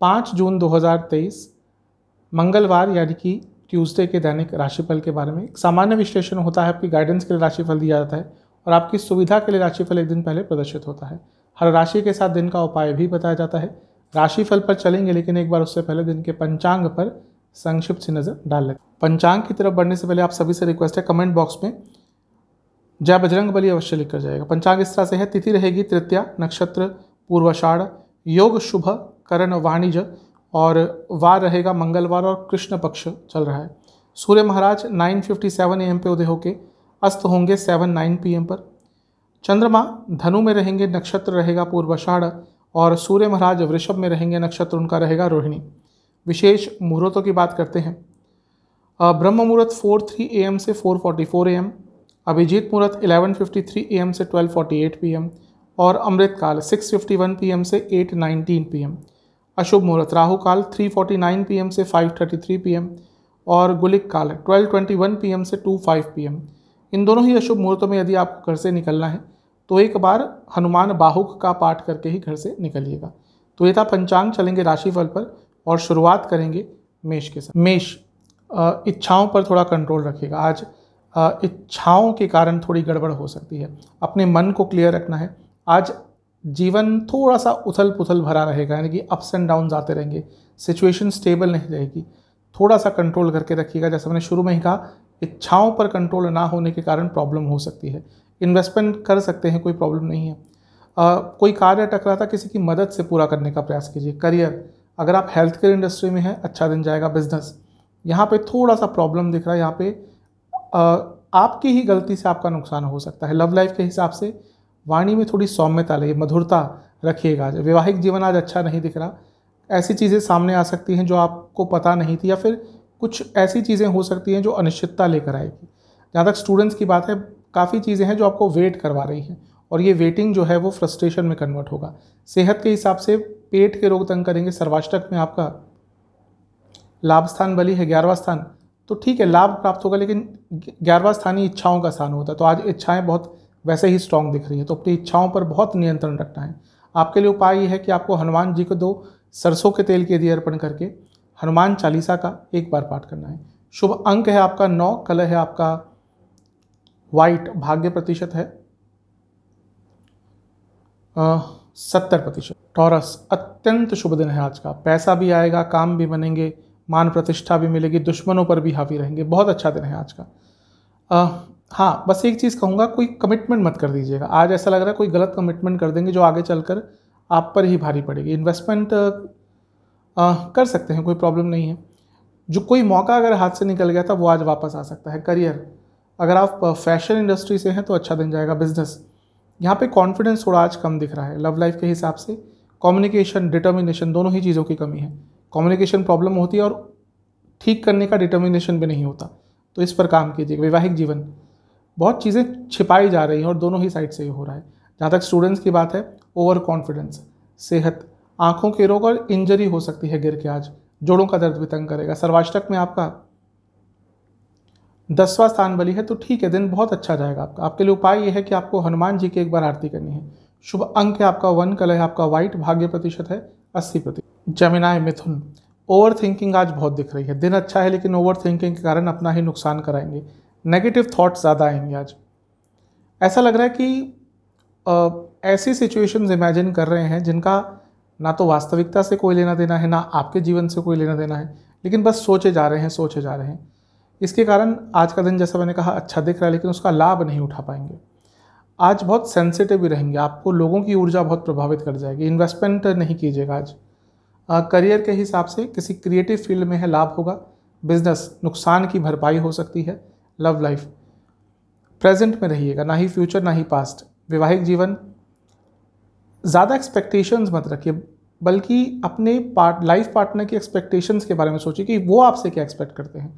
पाँच जून 2023 मंगलवार यानी कि ट्यूसडे के दैनिक राशिफल के बारे में एक सामान्य विश्लेषण होता है आपकी गाइडेंस के लिए राशिफल दिया जाता है और आपकी सुविधा के लिए राशिफल एक दिन पहले प्रदर्शित होता है हर राशि के साथ दिन का उपाय भी बताया जाता है राशिफल पर चलेंगे लेकिन एक बार उससे पहले दिन के पंचांग पर संक्षिप्त सी नज़र डाल लेते पंचांग की तरफ बढ़ने से पहले आप सभी से रिक्वेस्ट है कमेंट बॉक्स में जय बजरंग बली अवश्य लिख कर जाएगा पंचांग इस तरह से है तिथि रहेगी तृतीया नक्षत्र पूर्वाषाढ़ योग शुभ करण वाणिज्य और वार रहेगा मंगलवार और कृष्ण पक्ष चल रहा है सूर्य महाराज 9:57 फिफ्टी पे उदय होके अस्त होंगे 7:09 पीएम पर चंद्रमा धनु में रहेंगे नक्षत्र रहेगा पूर्वाषाढ़ और सूर्य महाराज वृषभ में रहेंगे नक्षत्र उनका रहेगा रोहिणी विशेष मुहूर्तों की बात करते हैं ब्रह्म मुहूर्त 4:03 एम से 4:44 एम अभिजीत मुहूर्त 11:53 एम से 12:48 एम और अमृत काल 6:51 एम से 8:19 एम अशुभ मुहूर्त राहु काल 3:49 पीएम से 5:33 पीएम और गुलिक काल 12:21 पीएम से 2:05 पीएम इन दोनों ही अशुभ मुहूर्तों में यदि आपको घर से निकलना है तो एक बार हनुमान बाहुक का पाठ करके ही घर से निकलिएगा तो ये था पंचांग चलेंगे राशिफल पर और शुरुआत करेंगे मेष के साथ मेष इच्छाओं पर थोड़ा कंट्रोल रखेगा आज इच्छाओं के कारण थोड़ी गड़बड़ हो सकती है अपने मन को क्लियर रखना है आज जीवन थोड़ा सा उथल पुथल भरा रहेगा यानी कि अप्स एंड डाउन आते रहेंगे सिचुएशन स्टेबल नहीं रहेगी थोड़ा सा कंट्रोल करके रखिएगा जैसा मैंने शुरू में ही कहा इच्छाओं पर कंट्रोल ना होने के कारण प्रॉब्लम हो सकती है इन्वेस्टमेंट कर सकते हैं कोई प्रॉब्लम नहीं है आ, कोई कार्य टकरा था किसी की मदद से पूरा करने का प्रयास कीजिए करियर अगर आप हेल्थ केयर इंडस्ट्री में हैं अच्छा दिन जाएगा बिजनेस यहाँ पे थोड़ा सा प्रॉब्लम दिख रहा है यहाँ पे आ, आपकी ही गलती से आपका नुकसान हो सकता है लव लाइफ के हिसाब से वाणी में थोड़ी सौम्यता लगे मधुरता रखिएगा वैवाहिक जीवन आज अच्छा नहीं दिख रहा ऐसी चीज़ें सामने आ सकती हैं जो आपको पता नहीं थी या फिर कुछ ऐसी चीज़ें हो सकती हैं जो अनिश्चितता लेकर आएगी जहाँ तक स्टूडेंट्स की बात है काफ़ी चीज़ें हैं जो आपको वेट करवा रही हैं और ये वेटिंग जो है वो फ्रस्ट्रेशन में कन्वर्ट होगा सेहत के हिसाब से पेट के रोग तंग करेंगे सर्वाष्टक में आपका लाभ स्थान बली है ग्यारहवा स्थान तो ठीक है लाभ प्राप्त होगा लेकिन ग्यारहवा स्थान ही इच्छाओं का स्थान होता है तो आज इच्छाएं बहुत वैसे ही स्ट्रांग दिख रही है तो अपनी इच्छाओं पर बहुत नियंत्रण रखना है आपके लिए उपाय है कि आपको हनुमान जी को दो सरसों के तेल के दिए अर्पण करके हनुमान चालीसा का एक बार पाठ करना है शुभ अंक है आपका नौ कलर है आपका वाइट भाग्य प्रतिशत है आ, सत्तर प्रतिशत टॉरस अत्यंत शुभ दिन है आज का पैसा भी आएगा काम भी बनेंगे मान प्रतिष्ठा भी मिलेगी दुश्मनों पर भी हावी रहेंगे बहुत अच्छा दिन है आज का आ, हाँ बस एक चीज़ कहूँगा कोई कमिटमेंट मत कर दीजिएगा आज ऐसा लग रहा है कोई गलत कमिटमेंट कर देंगे जो आगे चलकर आप पर ही भारी पड़ेगी इन्वेस्टमेंट कर सकते हैं कोई प्रॉब्लम नहीं है जो कोई मौका अगर हाथ से निकल गया था वो आज वापस आ सकता है करियर अगर आप फैशन इंडस्ट्री से हैं तो अच्छा दिन जाएगा बिजनेस यहाँ पे कॉन्फिडेंस थोड़ा आज कम दिख रहा है लव लाइफ के हिसाब से कम्युनिकेशन डिटर्मिनेशन दोनों ही चीज़ों की कमी है कम्युनिकेशन प्रॉब्लम होती है और ठीक करने का डिटर्मिनेशन भी नहीं होता तो इस पर काम कीजिए वैवाहिक जीवन बहुत चीज़ें छिपाई जा रही हैं और दोनों ही साइड से ये हो रहा है जहाँ तक स्टूडेंट्स की बात है ओवर कॉन्फिडेंस सेहत आँखों के रोग और इंजरी हो सकती है गिर के आज जोड़ों का दर्द भी तंग करेगा सर्वाष्टक में आपका दसवां स्थान बली है तो ठीक है दिन बहुत अच्छा जाएगा आपका आपके लिए उपाय यह है कि आपको हनुमान जी की एक बार आरती करनी है शुभ अंक है आपका वन कल है आपका व्हाइट भाग्य प्रतिशत है अस्सी प्रतिशत जमिनाए मिथुन ओवर थिंकिंग आज बहुत दिख रही है दिन अच्छा है लेकिन ओवर थिंकिंग के कारण अपना ही नुकसान कराएंगे नेगेटिव थाट्स ज़्यादा आएंगे आज ऐसा लग रहा है कि आ, ऐसी सिचुएशंस इमेजिन कर रहे हैं जिनका ना तो वास्तविकता से कोई लेना देना है ना आपके जीवन से कोई लेना देना है लेकिन बस सोचे जा रहे हैं सोचे जा रहे हैं इसके कारण आज का दिन जैसा मैंने कहा अच्छा दिख रहा है लेकिन उसका लाभ नहीं उठा पाएंगे आज बहुत सेंसिटिव भी रहेंगे आपको लोगों की ऊर्जा बहुत प्रभावित कर जाएगी इन्वेस्टमेंट नहीं कीजिएगा आज करियर के हिसाब से किसी क्रिएटिव फील्ड में है लाभ होगा बिजनेस नुकसान की भरपाई हो सकती है लव लाइफ प्रेजेंट में रहिएगा ना ही फ्यूचर ना ही पास्ट वैवाहिक जीवन ज़्यादा एक्सपेक्टेशंस मत रखिए बल्कि अपने पार्ट लाइफ पार्टनर की एक्सपेक्टेशंस के बारे में सोचिए कि वो आपसे क्या एक्सपेक्ट करते हैं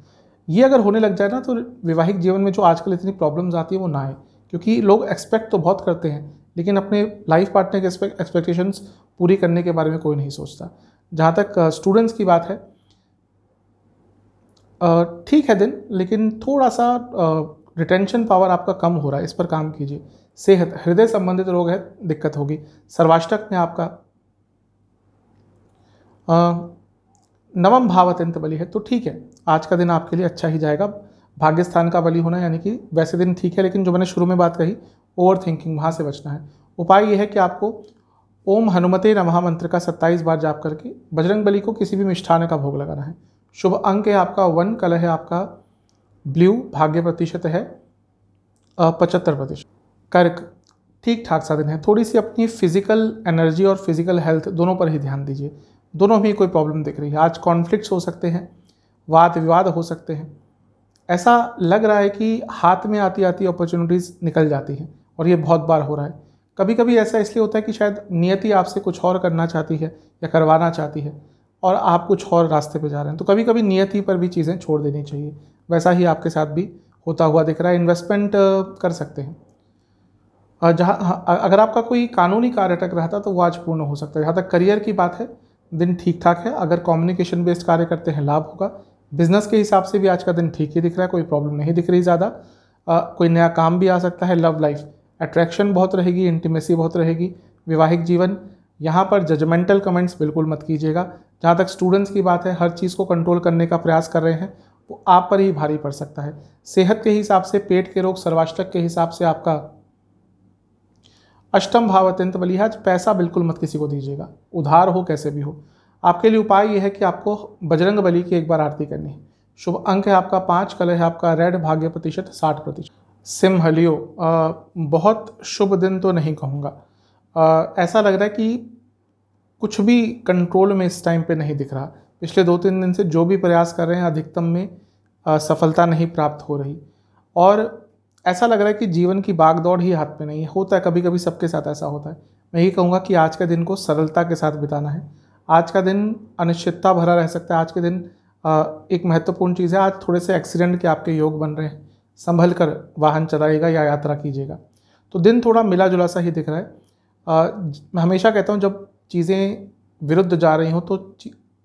ये अगर होने लग जाए ना तो वैवाहिक जीवन में जो आजकल इतनी प्रॉब्लम्स आती है वो ना आए क्योंकि लोग एक्सपेक्ट तो बहुत करते हैं लेकिन अपने लाइफ पार्टनर के एक्सपेक्टेशंस पूरी करने के बारे में कोई नहीं सोचता जहाँ तक स्टूडेंट्स की बात है ठीक है दिन लेकिन थोड़ा सा रिटेंशन पावर आपका कम हो रहा है इस पर काम कीजिए सेहत हृदय संबंधित रोग है दिक्कत होगी सर्वाष्टक में आपका नवम भाव अत्यंत बलि है तो ठीक है आज का दिन आपके लिए अच्छा ही जाएगा भाग्य स्थान का बलि होना यानी कि वैसे दिन ठीक है लेकिन जो मैंने शुरू में बात कही ओवर थिंकिंग वहाँ से बचना है उपाय यह है कि आपको ओम हनुमते नमः मंत्र का सत्ताईस बार जाप करके बजरंग बली को किसी भी मिष्ठान का भोग लगाना है शुभ अंक है आपका वन कलर है आपका ब्लू भाग्य प्रतिशत है पचहत्तर प्रतिशत कर्क ठीक ठाक सा दिन है थोड़ी सी अपनी फिजिकल एनर्जी और फिजिकल हेल्थ दोनों पर ही ध्यान दीजिए दोनों में कोई प्रॉब्लम दिख रही है आज कॉन्फ्लिक्ट हो सकते हैं वाद विवाद हो सकते हैं ऐसा लग रहा है कि हाथ में आती आती अपॉर्चुनिटीज़ निकल जाती हैं और ये बहुत बार हो रहा है कभी कभी ऐसा इसलिए होता है कि शायद नियति आपसे कुछ और करना चाहती है या करवाना चाहती है और आप कुछ और रास्ते पे जा रहे हैं तो कभी कभी नियति पर भी चीज़ें छोड़ देनी चाहिए वैसा ही आपके साथ भी होता हुआ दिख रहा है इन्वेस्टमेंट कर सकते हैं जहाँ अगर आपका कोई कानूनी कार्य अटक रहा था तो वो आज पूर्ण हो सकता है जहाँ तक करियर की बात है दिन ठीक ठाक है अगर कम्युनिकेशन बेस्ड कार्य करते हैं लाभ होगा बिजनेस के हिसाब से भी आज का दिन ठीक ही दिख रहा है कोई प्रॉब्लम नहीं दिख रही ज़्यादा कोई नया काम भी आ सकता है लव लाइफ अट्रैक्शन बहुत रहेगी इंटीमेसी बहुत रहेगी वैवाहिक जीवन यहाँ पर जजमेंटल कमेंट्स बिल्कुल मत कीजिएगा जहाँ तक स्टूडेंट्स की बात है हर चीज़ को कंट्रोल करने का प्रयास कर रहे हैं वो आप पर ही भारी पड़ सकता है सेहत के हिसाब से पेट के रोग सर्वाष्टक के हिसाब से आपका अष्टम भाव अत्यंत बलिहाज पैसा बिल्कुल मत किसी को दीजिएगा उधार हो कैसे भी हो आपके लिए उपाय यह है कि आपको बजरंग बली की एक बार आरती करनी है शुभ अंक है आपका पाँच कलर है आपका रेड भाग्य प्रतिशत साठ प्रतिशत सिम हलियो बहुत शुभ दिन तो नहीं कहूँगा ऐसा लग रहा है कि कुछ भी कंट्रोल में इस टाइम पे नहीं दिख रहा पिछले दो तीन दिन से जो भी प्रयास कर रहे हैं अधिकतम में आ, सफलता नहीं प्राप्त हो रही और ऐसा लग रहा है कि जीवन की बागदौड़ ही हाथ में नहीं है होता है कभी कभी सबके साथ ऐसा होता है मैं यही कहूँगा कि आज का दिन को सरलता के साथ बिताना है आज का दिन अनिश्चितता भरा रह सकता है आज के दिन एक महत्वपूर्ण चीज़ है आज थोड़े से एक्सीडेंट के आपके योग बन रहे हैं संभल कर वाहन चलाइएगा या यात्रा कीजिएगा तो दिन थोड़ा मिला जुला सा ही दिख रहा है मैं हमेशा कहता हूँ जब चीज़ें विरुद्ध जा रही हों तो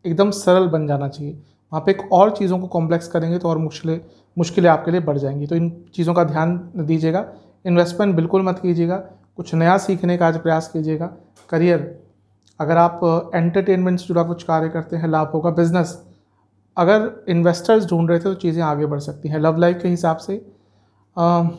एकदम सरल बन जाना चाहिए वहाँ पे और चीज़ों को कॉम्प्लेक्स करेंगे तो और मुश्किलें मुश्किलें आपके लिए बढ़ जाएंगी तो इन चीज़ों का ध्यान दीजिएगा इन्वेस्टमेंट बिल्कुल मत कीजिएगा कुछ नया सीखने का आज प्रयास कीजिएगा करियर अगर आप एंटरटेनमेंट uh, से जुड़ा कुछ कार्य करते हैं लाभ होगा बिजनेस अगर इन्वेस्टर्स ढूंढ रहे थे तो चीज़ें आगे बढ़ सकती हैं लव लाइफ के हिसाब से आ, um,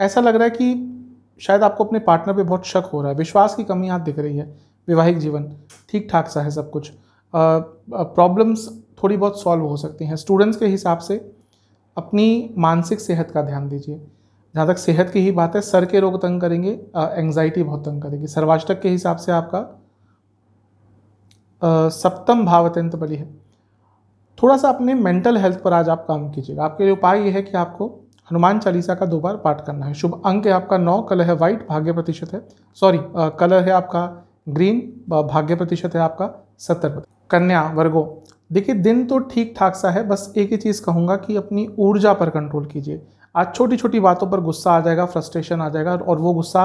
ऐसा लग रहा है कि शायद आपको अपने पार्टनर पे बहुत शक हो रहा है विश्वास की कमी यहाँ दिख रही है वैवाहिक जीवन ठीक ठाक सा है सब कुछ प्रॉब्लम्स थोड़ी बहुत सॉल्व हो सकती हैं स्टूडेंट्स के हिसाब से अपनी मानसिक सेहत का ध्यान दीजिए जहाँ तक सेहत की ही बात है सर के रोग तंग करेंगे एंग्जाइटी बहुत तंग करेगी सर्वाष्टक के हिसाब से आपका सप्तम भाव अत्यंत बली है थोड़ा सा अपने मेंटल हेल्थ पर आज आप काम कीजिएगा आपके लिए उपाय यह है कि आपको हनुमान चालीसा का दो बार पाठ करना है शुभ अंक है आपका नौ कलर है वाइट भाग्य प्रतिशत है सॉरी कलर है आपका ग्रीन भाग्य प्रतिशत है आपका सत्तर प्रतिशत कन्या वर्गो देखिए दिन तो ठीक ठाक सा है बस एक ही चीज़ कहूँगा कि अपनी ऊर्जा पर कंट्रोल कीजिए आज छोटी छोटी बातों पर गुस्सा आ जाएगा फ्रस्ट्रेशन आ जाएगा और वो गुस्सा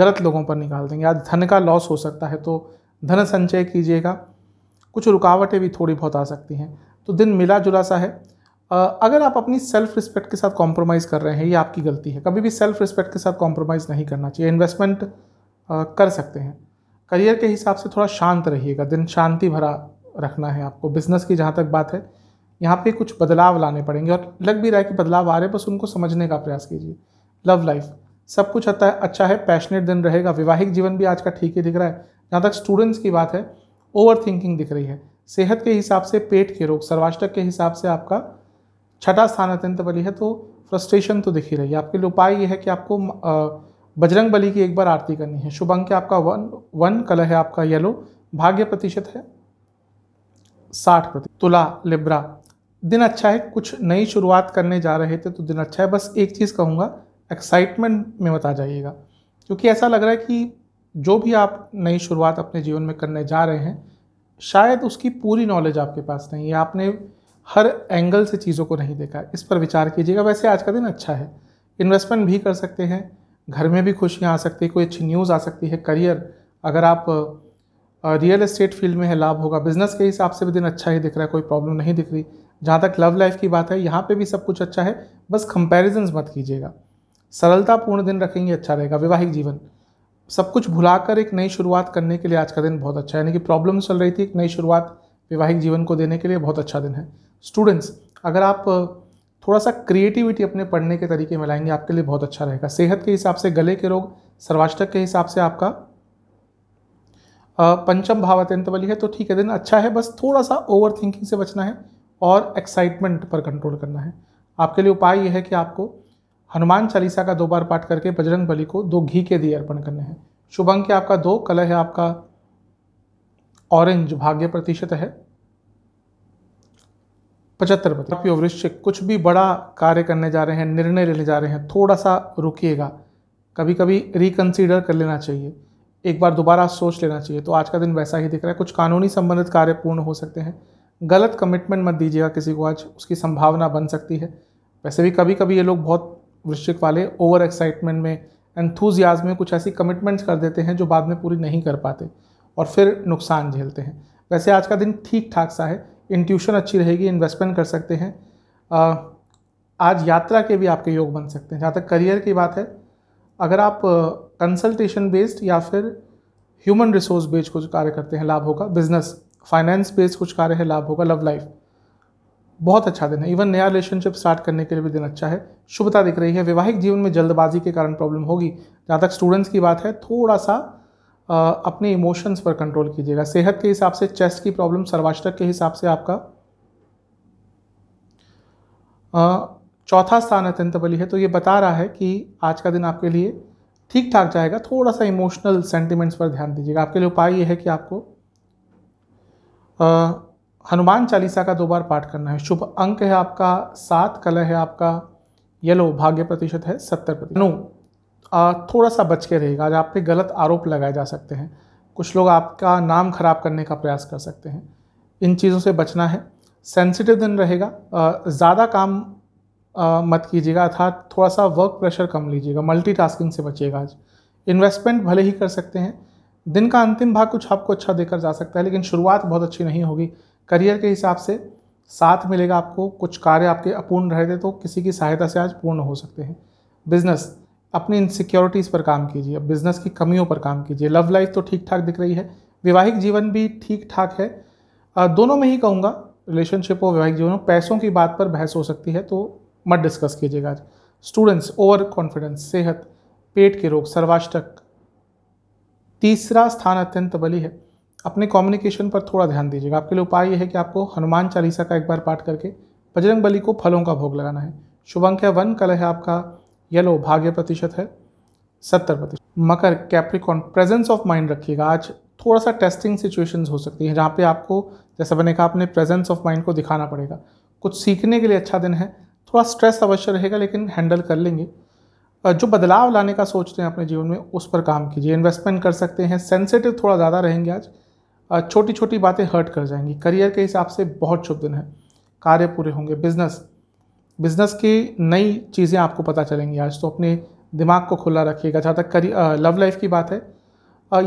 गलत लोगों पर निकाल देंगे आज धन का लॉस हो सकता है तो धन संचय कीजिएगा कुछ रुकावटें भी थोड़ी बहुत आ सकती हैं तो दिन मिला जुला सा है अगर आप अपनी सेल्फ रिस्पेक्ट के साथ कॉम्प्रोमाइज़ कर रहे हैं ये आपकी गलती है कभी भी सेल्फ रिस्पेक्ट के साथ कॉम्प्रोमाइज़ नहीं करना चाहिए इन्वेस्टमेंट कर सकते हैं करियर के हिसाब से थोड़ा शांत रहिएगा दिन शांति भरा रखना है आपको बिजनेस की जहाँ तक बात है यहाँ पे कुछ बदलाव लाने पड़ेंगे और लग भी रहा है कि बदलाव आ रहे हैं बस उनको समझने का प्रयास कीजिए लव लाइफ सब कुछ अच्छा है अच्छा है पैशनेट दिन रहेगा वैवाहिक जीवन भी आज का ठीक ही दिख रहा है जहाँ तक स्टूडेंट्स की बात है ओवर थिंकिंग दिख रही है सेहत के हिसाब से पेट के रोग सर्वाष्टक के हिसाब से आपका छठा स्थान अत्यंत बली है तो फ्रस्ट्रेशन तो दिख ही रही है आपके लिए उपाय ये है कि आपको आ, बजरंग बली की एक बार आरती करनी है शुभ अंक आपका वन वन कलर है आपका येलो भाग्य प्रतिशत है साठ प्रति तुला लिब्रा दिन अच्छा है कुछ नई शुरुआत करने जा रहे थे तो दिन अच्छा है बस एक चीज़ कहूँगा एक्साइटमेंट में मत आ जाइएगा क्योंकि ऐसा लग रहा है कि जो भी आप नई शुरुआत अपने जीवन में करने जा रहे हैं शायद उसकी पूरी नॉलेज आपके पास नहीं है आपने हर एंगल से चीज़ों को नहीं देखा इस पर विचार कीजिएगा वैसे आज का दिन अच्छा है इन्वेस्टमेंट भी कर सकते हैं घर में भी खुशियाँ आ सकती है कोई अच्छी न्यूज़ आ सकती है करियर अगर आप रियल इस्टेट फील्ड में है लाभ होगा बिजनेस के हिसाब से भी दिन अच्छा ही दिख रहा है कोई प्रॉब्लम नहीं दिख रही जहाँ तक लव लाइफ की बात है यहाँ पे भी सब कुछ अच्छा है बस कंपेरिजन्स मत कीजिएगा सरलतापूर्ण दिन रखेंगे अच्छा रहेगा वैवाहिक जीवन सब कुछ भुलाकर एक नई शुरुआत करने के लिए आज का दिन बहुत अच्छा है यानी कि प्रॉब्लम चल रही थी एक नई शुरुआत वैवाहिक जीवन को देने के लिए बहुत अच्छा दिन है स्टूडेंट्स अगर आप थोड़ा सा क्रिएटिविटी अपने पढ़ने के तरीके में लाएंगे आपके लिए बहुत अच्छा रहेगा सेहत के हिसाब से गले के रोग सर्वाष्टक के हिसाब से आपका पंचम भाव अत्यंत वाली है तो ठीक है दिन अच्छा है बस थोड़ा सा ओवर थिंकिंग से बचना है और एक्साइटमेंट पर कंट्रोल करना है आपके लिए उपाय यह है कि आपको हनुमान चालीसा का दो बार पाठ करके बजरंग बली को दो घी के दिए अर्पण करने हैं शुभ अंक आपका दो कलर है आपका ऑरेंज भाग्य प्रतिशत है पचहत्तर हाँ। प्रतियो वृश्चिक कुछ भी बड़ा कार्य करने जा रहे हैं निर्णय लेने जा रहे हैं थोड़ा सा रुकिएगा कभी कभी रिकन्सिडर कर लेना चाहिए एक बार दोबारा सोच लेना चाहिए तो आज का दिन वैसा ही दिख रहा है कुछ कानूनी संबंधित कार्य पूर्ण हो सकते हैं गलत कमिटमेंट मत दीजिएगा किसी को आज उसकी संभावना बन सकती है वैसे भी कभी कभी ये लोग बहुत वृश्चिक वाले ओवर एक्साइटमेंट में एंथुजियाज में कुछ ऐसी कमिटमेंट्स कर देते हैं जो बाद में पूरी नहीं कर पाते और फिर नुकसान झेलते हैं वैसे आज का दिन ठीक ठाक सा है इंट्यूशन अच्छी रहेगी इन्वेस्टमेंट कर सकते हैं आ, आज यात्रा के भी आपके योग बन सकते हैं जहाँ तक करियर की बात है अगर आप कंसल्टेशन बेस्ड या फिर ह्यूमन रिसोर्स बेस्ड कुछ कार्य करते हैं लाभ होगा बिजनेस फाइनेंस बेस्ड कुछ कार्य है लाभ होगा लव लाइफ बहुत अच्छा दिन है इवन नया रिलेशनशिप स्टार्ट करने के लिए भी दिन अच्छा है शुभता दिख रही है वैवाहिक जीवन में जल्दबाजी के कारण प्रॉब्लम होगी जहाँ तक स्टूडेंट्स की बात है थोड़ा सा अपने इमोशंस पर कंट्रोल कीजिएगा सेहत के हिसाब से चेस्ट की प्रॉब्लम सर्वाष्टक के हिसाब से आपका चौथा स्थान अत्यंत बली है तो ये बता रहा है कि आज का दिन आपके लिए ठीक ठाक जाएगा थोड़ा सा इमोशनल सेंटिमेंट्स पर ध्यान दीजिएगा आपके लिए उपाय ये है कि आपको हनुमान चालीसा का दो बार पाठ करना है शुभ अंक है आपका सात कलर है आपका येलो भाग्य प्रतिशत है सत्तर प्रतिशत नो थोड़ा सा बच के रहेगा आज आप पे गलत आरोप लगाए जा सकते हैं कुछ लोग आपका नाम खराब करने का प्रयास कर सकते हैं इन चीज़ों से बचना है सेंसिटिव दिन रहेगा ज़्यादा काम मत कीजिएगा अर्थात थोड़ा सा वर्क प्रेशर कम लीजिएगा मल्टीटास्किंग से बचिएगा आज इन्वेस्टमेंट भले ही कर सकते हैं दिन का अंतिम भाग कुछ आपको अच्छा देकर जा सकता है लेकिन शुरुआत बहुत अच्छी नहीं होगी करियर के हिसाब से साथ मिलेगा आपको कुछ कार्य आपके अपूर्ण रहते तो किसी की सहायता से आज पूर्ण हो सकते हैं बिजनेस अपनी इनसिक्योरिटीज़ पर काम कीजिए बिजनेस की कमियों पर काम कीजिए लव लाइफ तो ठीक ठाक दिख रही है वैवाहिक जीवन भी ठीक ठाक है दोनों में ही कहूँगा रिलेशनशिप और वैवाहिक जीवन पैसों की बात पर बहस हो सकती है तो मत डिस्कस कीजिएगा आज स्टूडेंट्स ओवर कॉन्फिडेंस सेहत पेट के रोग सर्वाष्टक तीसरा स्थान अत्यंत बली है अपने कम्युनिकेशन पर थोड़ा ध्यान दीजिएगा आपके लिए उपाय यह है कि आपको हनुमान चालीसा का एक बार पाठ करके बजरंग बली को फलों का भोग लगाना है शुभ अंक है वन कल है आपका येलो भाग्य प्रतिशत है सत्तर प्रतिशत मकर कैप्रिकॉन प्रेजेंस ऑफ माइंड रखिएगा आज थोड़ा सा टेस्टिंग सिचुएशंस हो सकती है जहाँ पे आपको जैसा मैंने कहा अपने प्रेजेंस ऑफ माइंड को दिखाना पड़ेगा कुछ सीखने के लिए अच्छा दिन है थोड़ा स्ट्रेस अवश्य रहेगा लेकिन हैंडल कर लेंगे जो बदलाव लाने का सोचते हैं अपने जीवन में उस पर काम कीजिए इन्वेस्टमेंट कर सकते हैं सेंसिटिव थोड़ा ज़्यादा रहेंगे आज छोटी छोटी बातें हर्ट कर जाएंगी करियर के हिसाब से बहुत शुभ दिन है कार्य पूरे होंगे बिजनेस बिज़नेस की नई चीज़ें आपको पता चलेंगी आज तो अपने दिमाग को खुला रखिएगा जहाँ तक करी लव लाइफ की बात है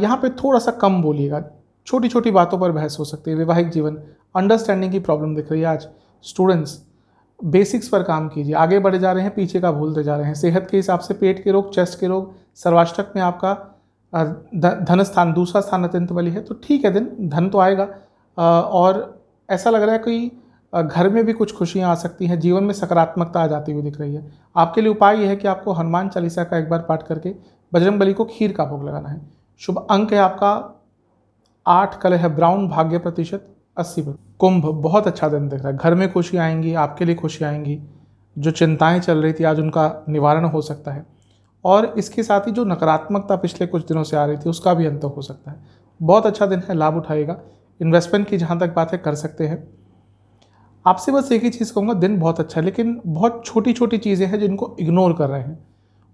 यहाँ पे थोड़ा सा कम बोलिएगा छोटी छोटी बातों पर बहस हो सकती है वैवाहिक जीवन अंडरस्टैंडिंग की प्रॉब्लम दिख रही है आज स्टूडेंट्स बेसिक्स पर काम कीजिए आगे बढ़े जा रहे हैं पीछे का भूलते जा रहे हैं सेहत के हिसाब से पेट के रोग चेस्ट के रोग सर्वाष्टक में आपका धन स्थान दूसरा स्थान अत्यंत बली है तो ठीक है दिन धन तो आएगा और ऐसा लग रहा है कि घर में भी कुछ खुशियाँ आ सकती हैं जीवन में सकारात्मकता आ जाती हुई दिख रही है आपके लिए उपाय यह है कि आपको हनुमान चालीसा का एक बार पाठ करके बजरंग बली को खीर का भोग लगाना है शुभ अंक है आपका आठ कल है ब्राउन भाग्य प्रतिशत अस्सी पर कुंभ बहुत अच्छा दिन दिख रहा है घर में खुशी आएंगी आपके लिए खुशी आएंगी जो चिंताएं चल रही थी आज उनका निवारण हो सकता है और इसके साथ ही जो नकारात्मकता पिछले कुछ दिनों से आ रही थी उसका भी अंत हो सकता है बहुत अच्छा दिन है लाभ उठाएगा इन्वेस्टमेंट की जहाँ तक बात है कर सकते हैं आपसे बस एक ही चीज़ कहूँगा दिन बहुत अच्छा है लेकिन बहुत छोटी छोटी चीज़ें हैं जिनको इग्नोर कर रहे हैं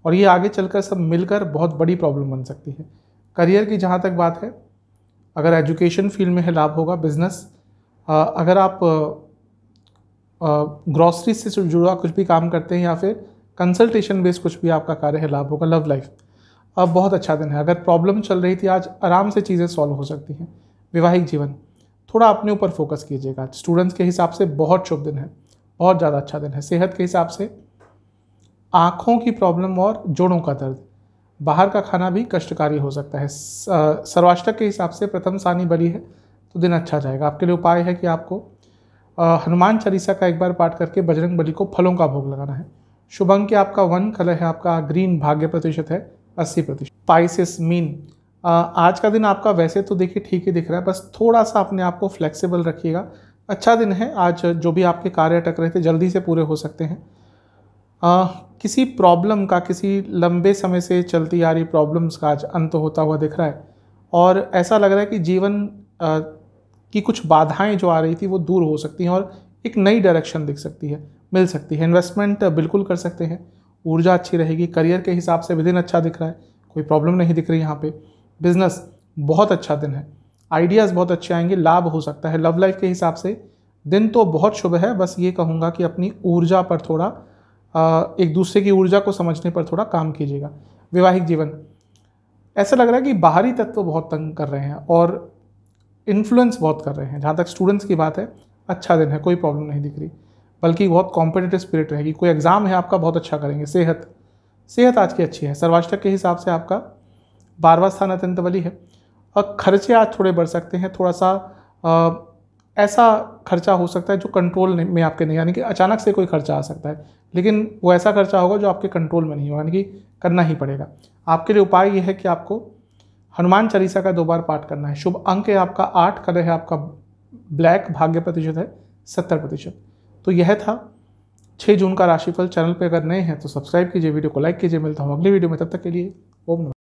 और ये आगे चलकर सब मिलकर बहुत बड़ी प्रॉब्लम बन सकती है करियर की जहाँ तक बात है अगर एजुकेशन फील्ड में है लाभ होगा बिजनेस अगर आप ग्रॉसरी से जुड़ा कुछ भी काम करते हैं या फिर कंसल्टेशन बेस्ड कुछ भी आपका कार्य है लाभ होगा लव लाइफ अब बहुत अच्छा दिन है अगर प्रॉब्लम चल रही थी आज आराम से चीज़ें सॉल्व हो सकती हैं वैवाहिक जीवन थोड़ा अपने ऊपर फोकस कीजिएगा स्टूडेंट्स के हिसाब से बहुत शुभ दिन है बहुत ज़्यादा अच्छा दिन है सेहत के हिसाब से आँखों की प्रॉब्लम और जोड़ों का दर्द बाहर का खाना भी कष्टकारी हो सकता है सर्वाष्टक के हिसाब से प्रथम सानी बली है तो दिन अच्छा जाएगा आपके लिए उपाय है कि आपको हनुमान चालीसा का एक बार पाठ करके बजरंग बली को फलों का भोग लगाना है शुभ अंक आपका वन कलर है आपका ग्रीन भाग्य प्रतिशत है अस्सी प्रतिशत पाइसिस मीन आज का दिन आपका वैसे तो देखिए ठीक ही दिख रहा है बस थोड़ा सा अपने आप को फ्लेक्सिबल रखिएगा अच्छा दिन है आज जो भी आपके कार्य अटक रहे थे जल्दी से पूरे हो सकते हैं आ, किसी प्रॉब्लम का किसी लंबे समय से चलती आ रही प्रॉब्लम्स का आज अंत होता हुआ दिख रहा है और ऐसा लग रहा है कि जीवन आ, की कुछ बाधाएं जो आ रही थी वो दूर हो सकती हैं और एक नई डायरेक्शन दिख सकती है मिल सकती है इन्वेस्टमेंट बिल्कुल कर सकते हैं ऊर्जा अच्छी रहेगी करियर के हिसाब से विदिन अच्छा दिख रहा है कोई प्रॉब्लम नहीं दिख रही यहाँ पर बिजनेस बहुत अच्छा दिन है आइडियाज़ बहुत अच्छे आएंगे लाभ हो सकता है लव लाइफ के हिसाब से दिन तो बहुत शुभ है बस ये कहूँगा कि अपनी ऊर्जा पर थोड़ा एक दूसरे की ऊर्जा को समझने पर थोड़ा काम कीजिएगा वैवाहिक जीवन ऐसा लग रहा है कि बाहरी तत्व बहुत तंग कर रहे हैं और इन्फ्लुएंस बहुत कर रहे हैं जहाँ तक स्टूडेंट्स की बात है अच्छा दिन है कोई प्रॉब्लम नहीं दिख रही बल्कि बहुत कॉम्पिटेटिव स्पिरिट रहेगी कोई एग्ज़ाम है आपका बहुत अच्छा करेंगे सेहत सेहत आज की अच्छी है सर्वाष्टक के हिसाब से आपका बारवा स्थान अत्यंत बली है और खर्चे आज थोड़े बढ़ सकते हैं थोड़ा सा आ, ऐसा खर्चा हो सकता है जो कंट्रोल में आपके नहीं यानी कि अचानक से कोई खर्चा आ सकता है लेकिन वो ऐसा खर्चा होगा जो आपके कंट्रोल में नहीं होगा यानी कि करना ही पड़ेगा आपके लिए उपाय ये है कि आपको हनुमान चालीसा का दो बार पाठ करना है शुभ अंक है आपका आठ कलर है आपका ब्लैक भाग्य प्रतिशत है सत्तर प्रतिशत तो यह था छः जून का राशिफल चैनल पर अगर नए हैं तो सब्सक्राइब कीजिए वीडियो को लाइक कीजिए मिलता हूँ अगली वीडियो में तब तक के लिए ओम